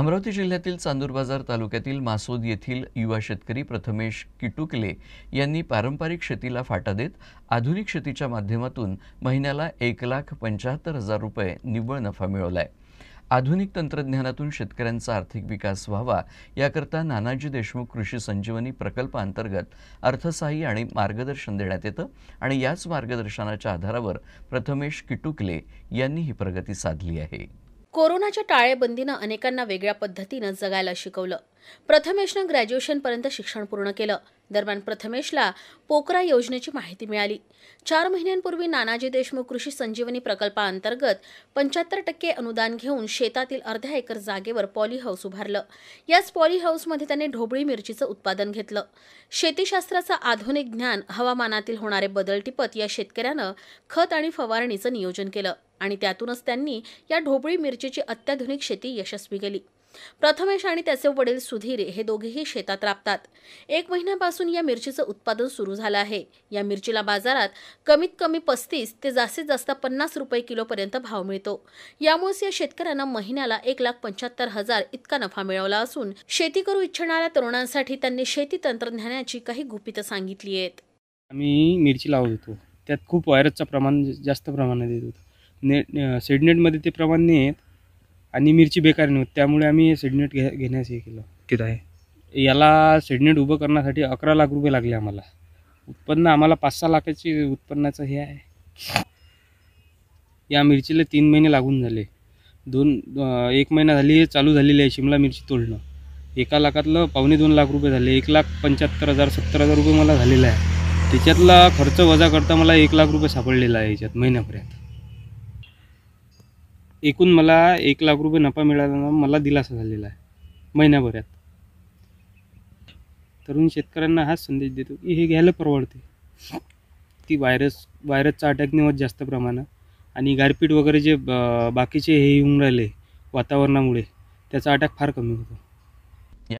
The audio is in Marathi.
अमरावती जिल्ह्यातील चांदूर बाजार तालुक्यातील मासोद येथील युवा शेतकरी प्रथमेश किटुकले यांनी पारंपरिक शेतीला फाटा देत आधुनिक शेतीच्या माध्यमातून महिन्याला एक लाख पंचाहत्तर हजार रुपये निव्वळ नफा मिळवला आहे आधुनिक तंत्रज्ञानातून शेतकऱ्यांचा आर्थिक विकास व्हावा याकरता नानाजी देशमुख कृषी संजीवनी प्रकल्पांतर्गत अर्थसहाय्य आणि मार्गदर्शन देण्यात येतं आणि याच मार्गदर्शनाच्या आधारावर प्रथमेश किटुकले यांनी ही प्रगती साधली आहे कोरोनाच्या टाळेबंदीनं अनेकांना वेगळ्या पद्धतीनं जगायला शिकवलं प्रथमेशनं ग्रॅज्युएशनपर्यंत शिक्षण पूर्ण केलं दरम्यान प्रथमेशला पोकरा योजनेची माहिती मिळाली चार महिन्यांपूर्वी नानाजी देशमुख कृषी संजीवनी प्रकल्पाअंतर्गत पंच्याहत्तर टक्के अनुदान घेऊन शेतातील अर्ध्या एकर जागेवर पॉली हाऊस उभारलं याच पॉली हाऊसमध्ये त्यांनी ढोबळी मिरचीचं उत्पादन घेतलं शेतीशास्त्राचं आधुनिक ज्ञान हवामानातील होणारे बदल टिपत या शेतकऱ्यानं खत आणि फवारणीचं नियोजन केलं आणि त्यातूनच त्यांनी या ढोबळी मिरचीची अत्याधुनिक शेती यशस्वी केली प्रथमेश आणि त्याचे वडील सुधीर हे दोघेही शेतात राबतात एक महिन्यापासून या मिरचीचं उत्पादन सुरू झालं आहे या मिरचीला बाजारात कमीत कमी पस्तीस ते जास्तीत जास्त पन्नास रुपये किलोपर्यंत भाव मिळतो यामुळेच या शेतकऱ्यांना महिन्याला एक लाख पंच्याहत्तर हजार इतका नफा मिळवला असून शेती करू इच्छिणाऱ्या तरुणांसाठी त्यांनी शेती तंत्रज्ञानाची काही गुपितं सांगितली आहेत आम्ही मिरची लावत होतो त्यात खूप व्हायरसचं प्रमाण जास्त प्रमाणात देतो होतं नेट सेडनेटमध्ये ते प्रमाण नाही आहेत आणि मिरची बेकार नव्हती त्यामुळे आम्ही सेडनेट घे घेण्यास हे केलं किती आहे याला सेडनेट उभं करण्यासाठी अकरा लाख रुपये लागले आम्हाला उत्पन्न आम्हाला पाच सहा लाखाची उत्पन्नाचं हे आहे या मिरचीला तीन महिने लागून झाले दोन एक महिना झाली चालू झालेली आहे शिमला मिरची तोडणं एका लाखातलं पावणे दोन लाख रुपये झाले एक लाख पंच्याहत्तर हजार सत्तर हजार रुपये मला झालेला आहे त्याच्यातला खर्च वजा करता मला एक लाख रुपये सापडलेला आहे याच्यात महिन्यापर्यंत एकूण मला एक लाख रुपये नफा मिळाला मला दिलासा झालेला आहे महिन्याभरात तरुण शेतकऱ्यांना हाच संदेश देतो की हे घ्यायला परवडते ती व्हायरस व्हायरसचा अटॅक निवत जास्त प्रमाणात आणि गारपीट वगैरे जे बाकीचे हे येऊन राहिले वातावरणामुळे त्याचा अटॅक फार कमी होतो